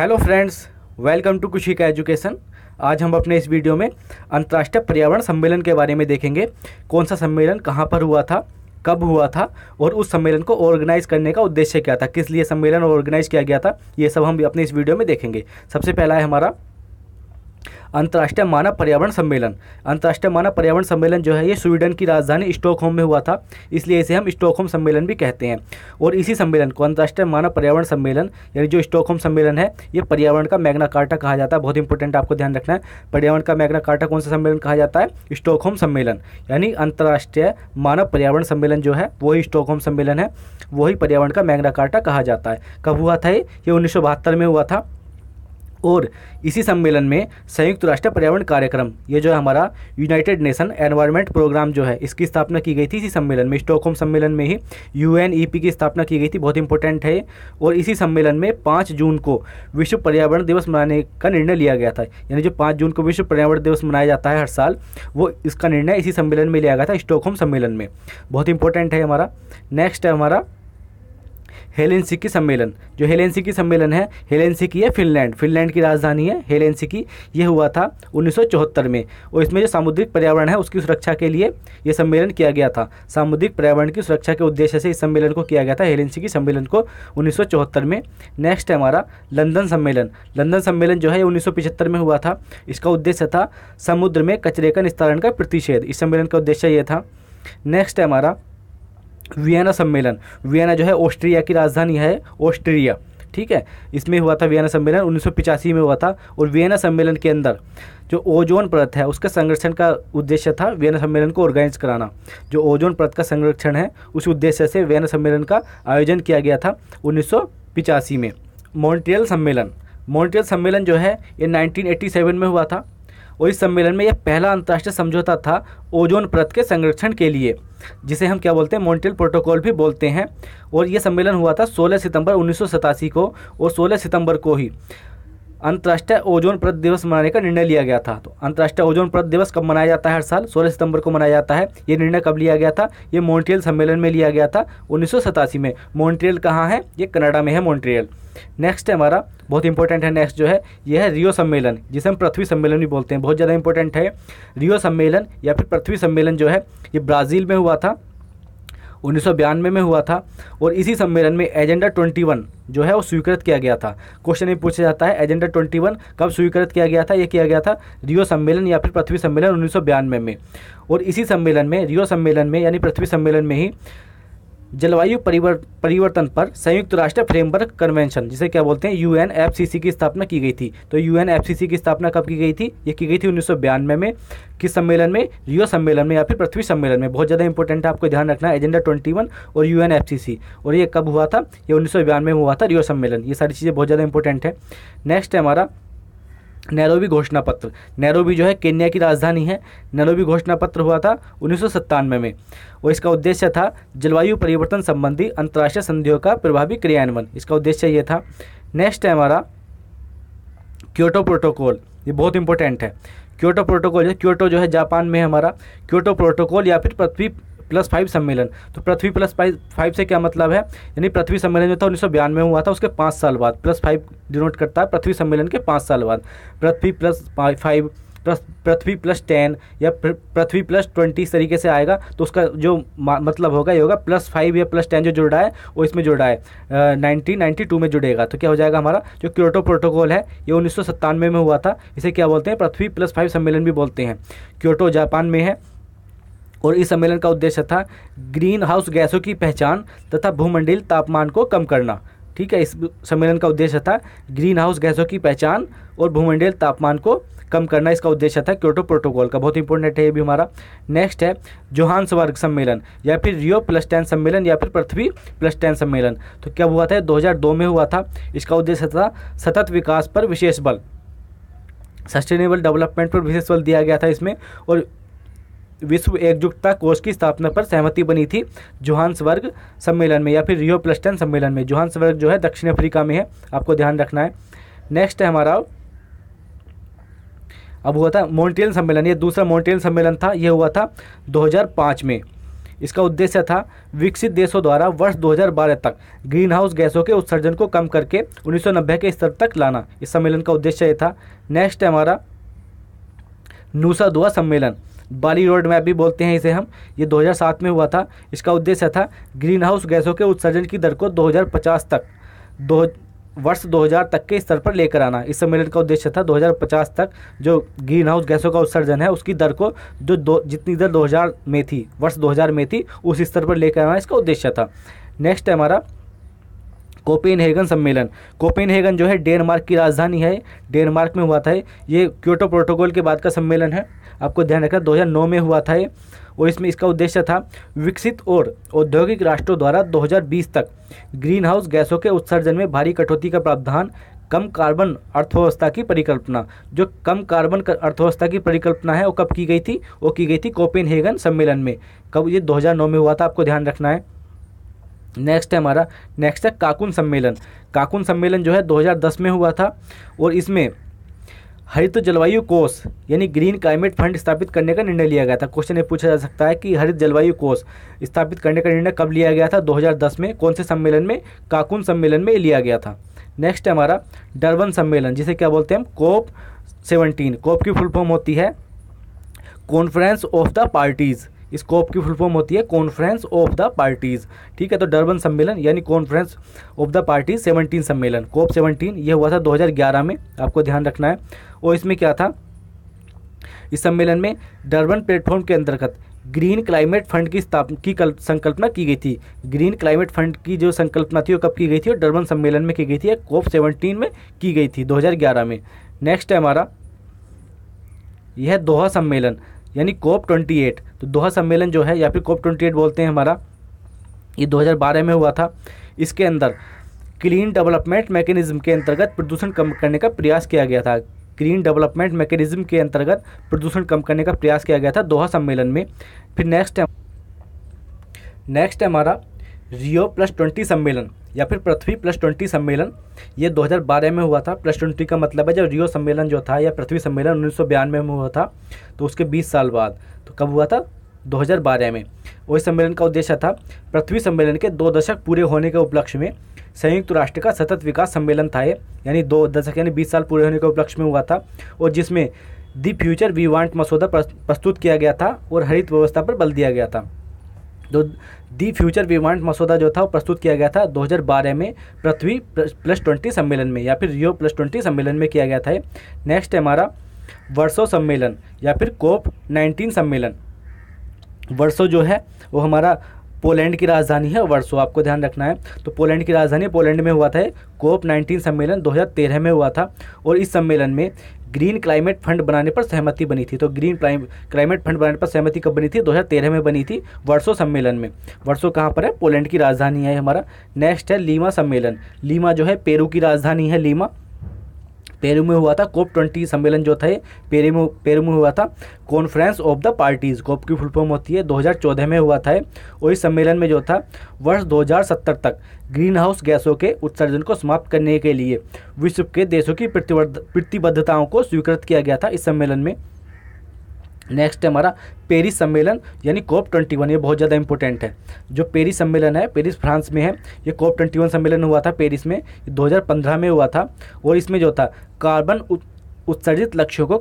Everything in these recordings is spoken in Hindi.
हेलो फ्रेंड्स वेलकम टू कुशी का एजुकेशन आज हम अपने इस वीडियो में अंतर्राष्ट्रीय पर्यावरण सम्मेलन के बारे में देखेंगे कौन सा सम्मेलन कहाँ पर हुआ था कब हुआ था और उस सम्मेलन को ऑर्गेनाइज करने का उद्देश्य क्या था किस लिए सम्मेलन ऑर्गेनाइज किया गया था ये सब हम अपने इस वीडियो में देखेंगे सबसे पहला है हमारा अंतर्राष्ट्रीय मानव पर्यावरण सम्मेलन अंतर्राष्ट्रीय मानव पर्यावरण सम्मेलन जो है ये स्वीडन की राजधानी स्टॉकहोम में हुआ था इसलिए इसे हम स्टॉकहोम सम्मेलन भी कहते हैं और इसी सम्मेलन को अंतर्राष्ट्रीय मानव पर्यावरण सम्मेलन यानी जो स्टॉकहोम सम्मेलन है ये पर्यावरण का मैग्ना कार्टा कहा जाता है बहुत इंपॉर्टेंट आपको ध्यान रखना है पर्यावरण का मैग्ना कार्टा कौन सा सम्मेलन कहा जाता है स्टॉकहोम सम्मेलन यानी अंतर्राष्ट्रीय मानव पर्यावरण सम्मेलन जो है वही स्टॉकहोम सम्मेलन है वही पर्यावरण का मैग्ना कार्टा कहा जाता है कब हुआ था ये उन्नीस में हुआ था और इसी सम्मेलन में संयुक्त राष्ट्र पर्यावरण कार्यक्रम ये जो है हमारा यूनाइटेड नेशन एनवायरनमेंट प्रोग्राम जो है इसकी स्थापना की गई थी इसी सम्मेलन में स्टॉकहोम सम्मेलन में ही यू e की स्थापना की गई थी बहुत इंपॉर्टेंट है और इसी सम्मेलन में पाँच जून को विश्व पर्यावरण दिवस मनाने का निर्णय लिया गया था यानी जो पाँच जून को विश्व पर्यावरण दिवस मनाया जाता है हर साल वो इसका निर्णय इसी सम्मेलन में लिया गया था स्टॉकहोम सम्मेलन में बहुत इंपॉर्टेंट है हमारा नेक्स्ट है हमारा हेलेंसी की सम्मेलन जो हेलेंसी की सम्मेलन है हेलेंसी की है फिनलैंड फिनलैंड की राजधानी है हेलेंसी की यह हुआ था उन्नीस में और इसमें जो सामुद्रिक पर्यावरण है उसकी सुरक्षा के लिए यह सम्मेलन किया गया था सामुद्रिक पर्यावरण की सुरक्षा के उद्देश्य से इस सम्मेलन को किया गया था हेलेंसी की सम्मेलन को उन्नीस में नेक्स्ट है हमारा लंदन सम्मेलन लंदन सम्मेलन जो है उन्नीस में हुआ था इसका उद्देश्य था समुद्र में कचरे का निस्तारण का प्रतिषेध इस सम्मेलन का उद्देश्य यह था नेक्स्ट है हमारा वियना सम्मेलन वियना जो है ऑस्ट्रिया की राजधानी है ऑस्ट्रिया ठीक है इसमें हुआ था वियना सम्मेलन उन्नीस में हुआ था और वियना सम्मेलन के अंदर जो ओजोन परत है उसके संरक्षण का उद्देश्य था वियना सम्मेलन को ऑर्गेनाइज कराना जो ओजोन परत का संरक्षण है उस उद्देश्य से वियना सम्मेलन का आयोजन किया गया था उन्नीस में मॉन्ट्रियल सम्मेलन मॉन्ट्रियल सम्मेलन जो है ये 1987 में हुआ था और इस सम्मेलन में यह पहला अंतर्राष्ट्रीय समझौता था ओजोन परत के संरक्षण के लिए जिसे हम क्या बोलते हैं मॉन्ट्रियल प्रोटोकॉल भी बोलते हैं और यह सम्मेलन हुआ था 16 सितंबर उन्नीस को और 16 सितंबर को ही अंतर्राष्ट्रीय ओजोन प्रत दिवस मनाने का निर्णय लिया गया था तो अंतर्राष्ट्रीय ओजोन प्रत दिवस कब मनाया जाता है हर साल 16 सितंबर को मनाया जाता है ये निर्णय कब लिया गया था ये मॉन्ट्रियल सम्मेलन में लिया गया था उन्नीस में मॉन्ट्रियल कहाँ है ये कनाडा में है मॉन्ट्रियल नेक्स्ट है हमारा बहुत इंपॉर्टेंट है नेक्स्ट जो है यह है रियो सम्मेलन जिसे हम पृथ्वी सम्मेलन भी बोलते हैं बहुत ज़्यादा इंपॉर्टेंट है रियो सम्मेलन या फिर पृथ्वी सम्मेलन जो है ये ब्राज़ील में हुआ था उन्नीस में हुआ था और इसी सम्मेलन में एजेंडा 21 जो है वो स्वीकृत किया गया था क्वेश्चन ये पूछा जाता है एजेंडा 21 कब स्वीकृत किया गया था ये किया गया था रियो सम्मेलन या फिर पृथ्वी सम्मेलन उन्नीस में और इसी सम्मेलन में रियो सम्मेलन में यानी पृथ्वी सम्मेलन में ही जलवायु परिवर्तन पर संयुक्त राष्ट्र फ्रेमवर्क कन्वेंशन जिसे क्या बोलते हैं यू एन की स्थापना की गई थी तो यू एन की स्थापना कब की गई थी ये की गई थी उन्नीस में किस सम्मेलन में रियो सम्मेलन में या फिर पृथ्वी सम्मेलन में बहुत ज़्यादा इंपॉर्टेंट है आपको ध्यान रखना एजेंडा ट्वेंटी और यू एन और ये कब हुआ था ये उन्नीस में हुआ था रियो सम्मेलन ये सारी चीज़ें बहुत ज़्यादा इंपॉर्टेंट है नेक्स्ट है हमारा नैरोबी घोषणा पत्र नैरोबी जो है केन्या की राजधानी है नैरोबी घोषणा पत्र हुआ था उन्नीस में और इसका उद्देश्य था जलवायु परिवर्तन संबंधी अंतर्राष्ट्रीय संधियों का प्रभावी क्रियान्वयन इसका उद्देश्य ये था नेक्स्ट है हमारा क्योटो प्रोटोकॉल ये बहुत इंपॉर्टेंट है क्योटो प्रोटोकॉल क्योटो जो है जापान में है हमारा क्योटो प्रोटोकॉल या फिर पृथ्वी प्लस फाइव सम्मेलन तो पृथ्वी प्लस फाइव से क्या मतलब है यानी पृथ्वी सम्मेलन जो था उन्नीस में हुआ था उसके पाँच साल बाद प्लस फाइव डिनोट करता है पृथ्वी सम्मेलन के पाँच साल बाद पृथ्वी प्लस फाइव प्लस पृथ्वी प्लस टेन या पृथ्वी प्लस ट्वेंटी इस तरीके से आएगा तो उसका जो मतलब होगा ये होगा प्लस फाइव या प्लस टेन जो जुड़ रहा है वो इसमें जुड़ रहा है नाइनटीन नाइन्टी टू में जुड़ेगा तो क्या हो जाएगा हमारा जो क्योटो प्रोटोकॉल है ये उन्नीस सौ सत्तानवे में हुआ था इसे क्या बोलते हैं पृथ्वी प्लस फाइव सम्मेलन भी बोलते हैं क्योटो जापान में है और इस सम्मेलन का उद्देश्य था ग्रीन हाउस गैसों की पहचान तथा भूमंडल तापमान को कम करना ठीक है इस सम्मेलन का उद्देश्य था ग्रीन हाउस गैसों की पहचान और भूमंडल तापमान को कम करना इसका उद्देश्य था क्योटो प्रोटोकॉल का बहुत इंपॉर्टेंट है ये भी हमारा नेक्स्ट है स्वर्ग सम्मेलन या फिर रियो प्लस टेन सम्मेलन या फिर पृथ्वी प्लस टेन सम्मेलन तो क्या हुआ था 2002 में हुआ था इसका उद्देश्य था सतत विकास पर विशेष बल सस्टेनेबल डेवलपमेंट पर विशेष बल दिया गया था इसमें और विश्व एकजुटता कोष की स्थापना पर सहमति बनी थी वर्ग सम्मेलन में या फिर रियो प्लस टेन सम्मेलन में वर्ग जो है दक्षिण अफ्रीका में है आपको ध्यान रखना है नेक्स्ट है हमारा अब हुआ था मोन्ट्रियल सम्मेलन ये दूसरा मोन्ट्रियल सम्मेलन था यह हुआ था 2005 में इसका उद्देश्य था विकसित देशों द्वारा वर्ष 2012 तक ग्रीन हाउस गैसों के उत्सर्जन को कम करके 1990 के स्तर तक लाना इस सम्मेलन का उद्देश्य ये था नेक्स्ट है हमारा नूसा दुआ सम्मेलन बाली रोड मैप भी बोलते हैं इसे हम ये 2007 में हुआ था इसका उद्देश्य था ग्रीन हाउस गैसों के उत्सर्जन की दर को 2050 तक दो वर्ष 2000 तक के स्तर पर लेकर आना इस सम्मेलन का उद्देश्य था 2050 तक जो ग्रीन हाउस गैसों का उत्सर्जन है उसकी दर को जो दो जितनी दर 2000 में थी वर्ष 2000 में थी उस स्तर पर लेकर आना इसका उद्देश्य था नेक्स्ट है हमारा कोपेनहेगन सम्मेलन कोपेनहेगन जो है डेनमार्क की राजधानी है डेनमार्क में हुआ था ये क्योटो प्रोटोकॉल के बाद का सम्मेलन है आपको ध्यान रखना दो हजार नौ में हुआ था ये और इसमें इसका उद्देश्य था विकसित और औद्योगिक राष्ट्रों द्वारा 2020 तक ग्रीन हाउस गैसों के उत्सर्जन में भारी कटौती का प्रावधान कम कार्बन अर्थव्यवस्था की परिकल्पना जो कम कार्बन अर्थव्यवस्था की परिकल्पना है वो कब की गई थी वो की गई थी कोपेनहेगन सम्मेलन में कब ये 2009 में हुआ था आपको ध्यान रखना है नेक्स्ट है हमारा नेक्स्ट है काकुन सम्मेलन काकुन सम्मेलन जो है 2010 में हुआ था और इसमें हरित जलवायु कोष यानी ग्रीन क्लाइमेट फंड स्थापित करने का निर्णय लिया गया था क्वेश्चन ये पूछा जा सकता है कि हरित जलवायु कोष स्थापित करने का निर्णय कब लिया गया था 2010 में कौन से सम्मेलन में काकुन सम्मेलन में लिया गया था नेक्स्ट है हमारा डरबन सम्मेलन जिसे क्या बोलते हैं हम कोप सेवनटीन कोप की फुल फॉर्म होती है conference of the parties COP की फुल फॉर्म होती है कॉन्फ्रेंस ऑफ द पार्टीज़ ठीक है तो डर्बन सम्मेलन यानी conference of the parties seventeen सम्मेलन कोप सेवनटीन यह हुआ था 2011 में आपको ध्यान रखना है और इसमें क्या था इस सम्मेलन में डर्बन प्लेटफॉर्म के अंतर्गत ग्रीन क्लाइमेट फंड की स्थापना की संकल्पना की गई थी ग्रीन क्लाइमेट फंड की जो संकल्पना थी वो कब की गई थी और डर्बन सम्मेलन में की गई थी कोप सेवनटीन में की गई थी 2011 में नेक्स्ट है हमारा यह दोहा सम्मेलन यानी कोप ट्वेंटी एट तो दोहा सम्मेलन जो है या फिर कोप ट्वेंटी एट बोलते हैं हमारा ये 2012 में हुआ था इसके अंदर क्लीन डेवलपमेंट मैकेनिज्म के अंतर्गत प्रदूषण कम करने का प्रयास किया गया था ग्रीन डेवलपमेंट मैकेनिज्म के अंतर्गत प्रदूषण कम करने का प्रयास किया गया था दोहा सम्मेलन में फिर नेक्स्ट नेक्स्ट हमारा रियो प्लस ट्वेंटी सम्मेलन या फिर पृथ्वी प्लस ट्वेंटी सम्मेलन ये 2012 में हुआ था प्लस ट्वेंटी का मतलब है जब रियो सम्मेलन जो था या पृथ्वी सम्मेलन उन्नीस में हुआ था तो उसके 20 साल बाद तो कब हुआ था 2012 में वही सम्मेलन का उद्देश्य था पृथ्वी सम्मेलन के दो दशक पूरे होने के उपलक्ष्य में संयुक्त राष्ट्र का सतत विकास सम्मेलन था ये यानी दो दशक यानी बीस साल पूरे होने के उपलक्ष्य में हुआ था और जिसमें दी फ्यूचर वी वांट मसौदा प्रस्तुत किया गया था और हरित व्यवस्था पर बल दिया गया था जो दी फ्यूचर विमांड मसौदा जो था वो प्रस्तुत किया गया था 2012 में पृथ्वी प्लस ट्वेंटी सम्मेलन में या फिर रियो प्लस ट्वेंटी सम्मेलन में किया गया था नेक्स्ट है हमारा वर्षो सम्मेलन या फिर कोप नाइनटीन सम्मेलन वर्षो जो है वो हमारा पोलैंड की राजधानी है वर्सो आपको ध्यान रखना है तो पोलैंड की राजधानी पोलैंड में हुआ था कोप नाइनटीन सम्मेलन दो में हुआ था और इस सम्मेलन में ग्रीन क्लाइमेट फंड बनाने पर सहमति बनी थी तो ग्रीन क्लाइमेट फंड बनाने पर सहमति कब बनी थी 2013 में बनी थी वर्सो सम्मेलन में वर्सो कहाँ पर है पोलैंड की राजधानी है हमारा नेक्स्ट है लीमा सम्मेलन लीमा जो है पेरू की राजधानी है लीमा पेरू में हुआ था कोप ट्वेंटी सम्मेलन जो थे पेरू में पेरू में हुआ था conference of the parties COP की फुल फॉर्म होती है 2014 में हुआ था और इस सम्मेलन में जो था वर्ष 2070 तक ग्रीन हाउस गैसों के उत्सर्जन को समाप्त करने के लिए विश्व के देशों की प्रतिबद्धताओं को स्वीकृत किया गया था इस सम्मेलन में नेक्स्ट है हमारा पेरिस सम्मेलन यानी कोप ट्वेंटी वन ये बहुत ज़्यादा इंपॉर्टेंट है जो पेरिस सम्मेलन है पेरिस फ्रांस में है ये कोप ट्वेंटी वन सम्मेलन हुआ था पेरिस में दो हज़ार पंद्रह में हुआ था और इसमें जो था कार्बन उत्सर्जित लक्ष्यों को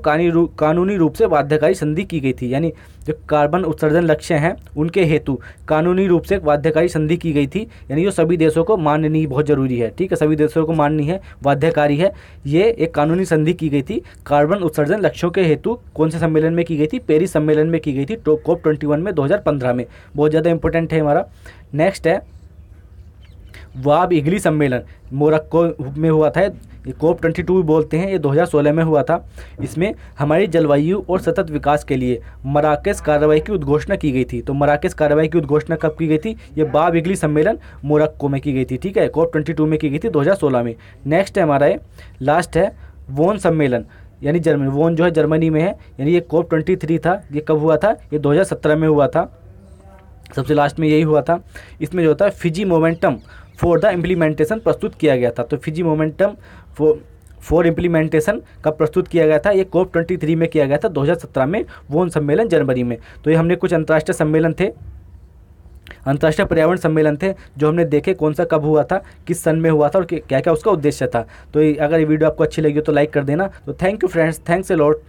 कानूनी रूप से बाध्यकारी संधि की गई थी यानी जो कार्बन उत्सर्जन लक्ष्य हैं उनके हेतु कानूनी रूप से बाध्यकारी संधि की गई थी यानी जो सभी देशों को माननी बहुत ज़रूरी है ठीक है सभी देशों को माननी है बाध्यकारी है ये एक कानूनी संधि की गई थी कार्बन उत्सर्जन लक्ष्यों के हेतु कौन से सम्मेलन में की गई थी पेरिस सम्मेलन में की गई थी कोप ट्वेंटी में दो में बहुत ज़्यादा इंपॉर्टेंट है हमारा नेक्स्ट है वाब इगली सम्मेलन मोरक्को में हुआ था कोप ट्वेंटी टू भी बोलते हैं ये 2016 में हुआ था इसमें हमारी जलवायु और सतत विकास के लिए मराकेस कार्रवाई की उद्घोषणा की गई थी तो मराकेस कार्रवाई की उद्घोषणा कब की गई थी ये बाब इगली सम्मेलन मोरक्को में की गई थी ठीक है कोप ट्वेंटी टू में की गई थी 2016 में नेक्स्ट है हमारा ये लास्ट है वोन सम्मेलन यानी जर्मनी वोन जो है जर्मनी में है यानी ये कोप ट्वेंटी थ्री था ये कब हुआ था ये सत्रह में हुआ था सबसे लास्ट में यही हुआ था इसमें जो होता है Fiji momentum for the implementation प्रस्तुत किया गया था तो फिजी मोमेंटम फॉर इम्प्लीमेंटेशन कब प्रस्तुत किया गया था ये कोप ट्वेंटी थ्री में किया गया था दो हज़ार सत्रह में वोन सम्मेलन जनवरी में तो ये हमने कुछ अंतर्राष्ट्रीय सम्मेलन थे अंतर्राष्ट्रीय पर्यावरण सम्मेलन थे जो हमने देखे कौन सा कब हुआ था किस सन में हुआ था और क्या क्या उसका उद्देश्य था तो अगर ये वीडियो आपको अच्छी लगी हो तो लाइक कर देना तो thank you friends thanks a lot